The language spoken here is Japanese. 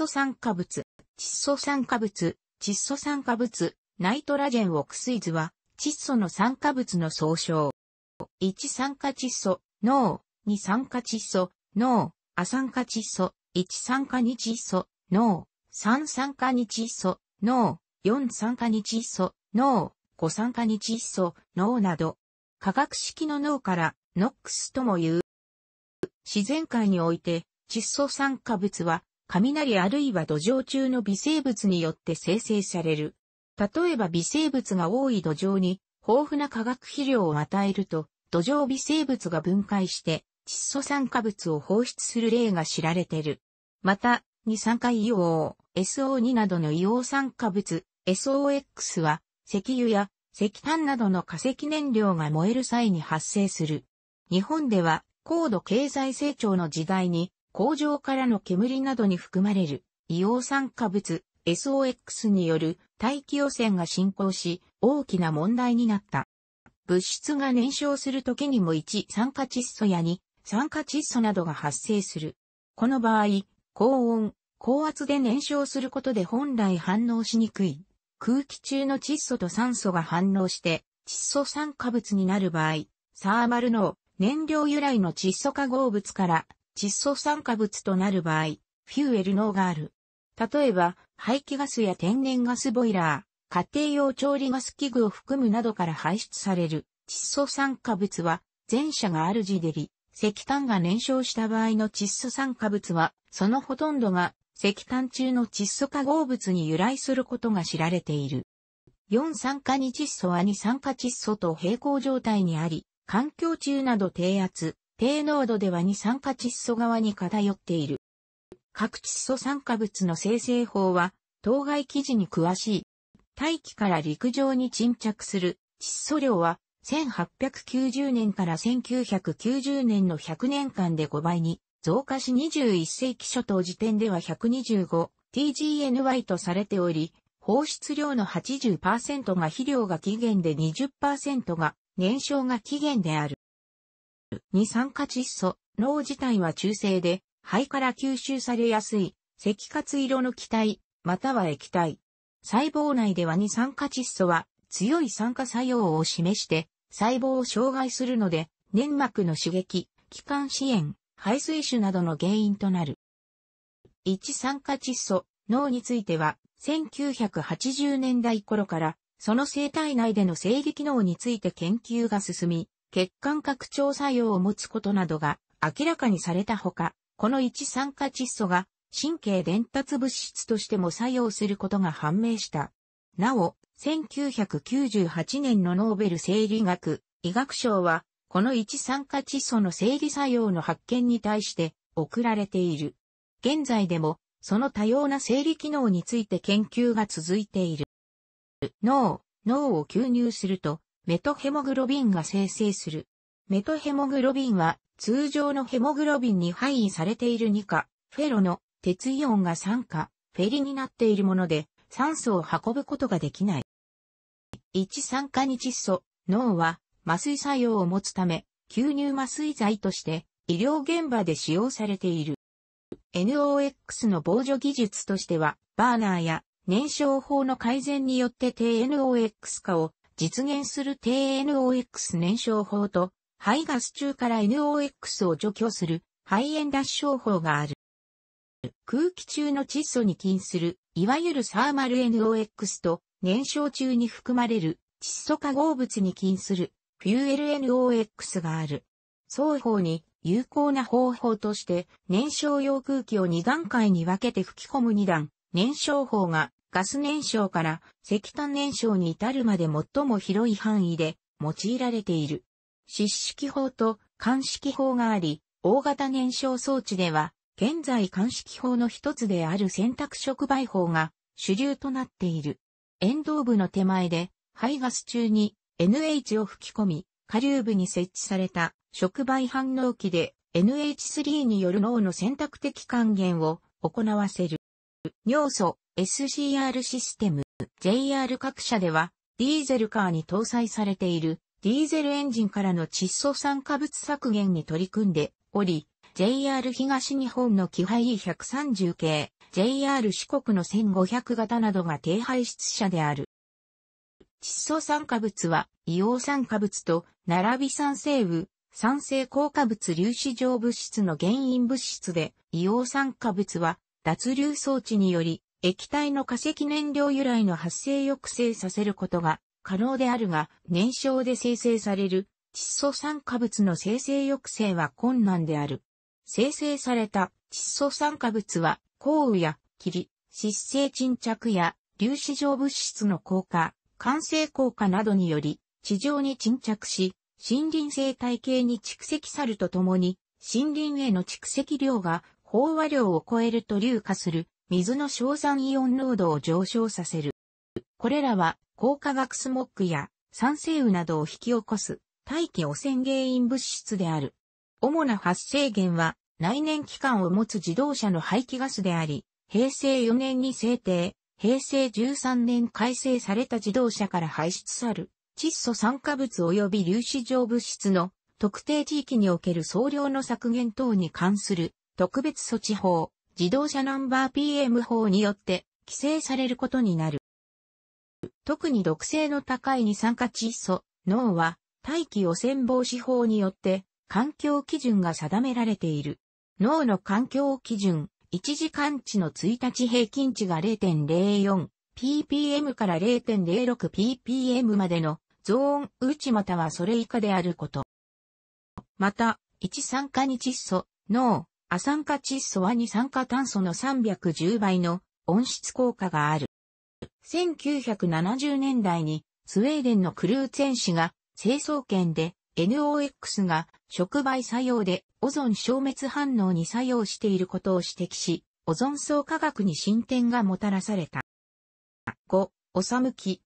素酸化物、窒素酸化物、窒素酸化物、ナイトラジェンオクスイズは、窒素の酸化物の総称。1酸化窒素、脳、2酸化窒素、脳、亜酸化窒素、1酸化二窒素、脳、3酸化二窒素、脳、4酸化二窒素、脳、5酸化二窒素、脳など、化学式の脳からノックスとも言う。自然界において窒素酸化物は雷あるいは土壌中の微生物によって生成される。例えば微生物が多い土壌に豊富な化学肥料を与えると、土壌微生物が分解して窒素酸化物を放出する例が知られてる。また、二酸化硫黄、SO2 などの硫黄酸化物、SOX は石油や石炭などの化石燃料が燃える際に発生する。日本では高度経済成長の時代に工場からの煙などに含まれる硫黄酸化物 SOX による大気汚染が進行し大きな問題になった。物質が燃焼する時にも1酸化窒素や2酸化窒素などが発生する。この場合、高温、高圧で燃焼することで本来反応しにくい空気中の窒素と酸素が反応して窒素酸化物になる場合、サーマルの燃料由来の窒素化合物から窒素酸化物となる場合、フューエル能がある。例えば、排気ガスや天然ガスボイラー、家庭用調理ガス器具を含むなどから排出される窒素酸化物は、前者がある主でり、石炭が燃焼した場合の窒素酸化物は、そのほとんどが石炭中の窒素化合物に由来することが知られている。4酸化2窒素は2酸化窒素と平行状態にあり、環境中など低圧、低濃度では二酸化窒素側に偏っている。各窒素酸化物の生成法は、当該記事に詳しい。大気から陸上に沈着する窒素量は、1890年から1990年の100年間で5倍に増加し21世紀初頭時点では 125TGNY とされており、放出量の80%が肥料が起源で20%が燃焼が起源である。二酸化窒素、脳自体は中性で、肺から吸収されやすい、赤活色の気体、または液体。細胞内では二酸化窒素は強い酸化作用を示して、細胞を障害するので、粘膜の刺激、気管支炎、排水腫などの原因となる。一酸化窒素、脳については、1980年代頃から、その生体内での生理機能について研究が進み、血管拡張作用を持つことなどが明らかにされたほか、この一酸化窒素が神経伝達物質としても作用することが判明した。なお、1998年のノーベル生理学、医学賞は、この一酸化窒素の生理作用の発見に対して贈られている。現在でも、その多様な生理機能について研究が続いている。脳、脳を吸入すると、メトヘモグロビンが生成する。メトヘモグロビンは通常のヘモグロビンに配位されている2価、フェロの鉄イオンが3価、フェリになっているもので酸素を運ぶことができない。1酸化に窒素、脳は麻酔作用を持つため吸入麻酔剤として医療現場で使用されている。NOx の防除技術としてはバーナーや燃焼法の改善によって低 NOx 化を実現する低 NOx 燃焼法と、排ガス中から NOx を除去する肺炎脱症法がある。空気中の窒素に禁する、いわゆるサーマル NOx と、燃焼中に含まれる窒素化合物に禁するフューエル NOx がある。双方に有効な方法として燃焼用空気を2段階に分けて吹き込む2段燃焼法がガス燃焼から石炭燃焼に至るまで最も広い範囲で用いられている。湿式法と乾式法があり、大型燃焼装置では、現在乾式法の一つである洗濯触媒法が主流となっている。沿道部の手前で、排ガス中に NH を吹き込み、下流部に設置された触媒反応器で NH3 による脳の選択的還元を行わせる。尿素、SCR システム JR 各社ではディーゼルカーに搭載されているディーゼルエンジンからの窒素酸化物削減に取り組んでおり、JR 東日本の気配 E130 系、JR 四国の1500型などが低排出車である。窒素酸化物は硫黄酸化物と並び酸性雨、酸性硬化物粒子状物質の原因物質で、硫黄酸化物は脱硫装置により液体の化石燃料由来の発生抑制させることが可能であるが、燃焼で生成される窒素酸化物の生成抑制は困難である。生成された窒素酸化物は、降雨や霧、湿性沈着や粒子状物質の効果、完性効果などにより、地上に沈着し、森林生態系に蓄積さるとともに、森林への蓄積量が飽和量を超えると流化する水の硝酸イオン濃度を上昇させる。これらは、高化学スモックや酸性雨などを引き起こす大気汚染原因物質である。主な発生源は、内燃機関を持つ自動車の排気ガスであり、平成4年に制定、平成13年改正された自動車から排出さる、窒素酸化物及び粒子状物質の特定地域における総量の削減等に関する特別措置法、自動車ナンバー PM 法によって規制されることになる。特に毒性の高い二酸化窒素、脳は大気汚染防止法によって環境基準が定められている。脳の環境基準、1時間値の1日平均値が 0.04ppm から 0.06ppm までのゾーン内またはそれ以下であること。また、一酸化に窒素、脳、亜酸化窒素は二酸化炭素の310倍の温室効果がある。1970年代にスウェーデンのクルーツェン氏が成層圏で NOx が触媒作用でオゾン消滅反応に作用していることを指摘し、オゾン層科学に進展がもたらされた。5、おさむき。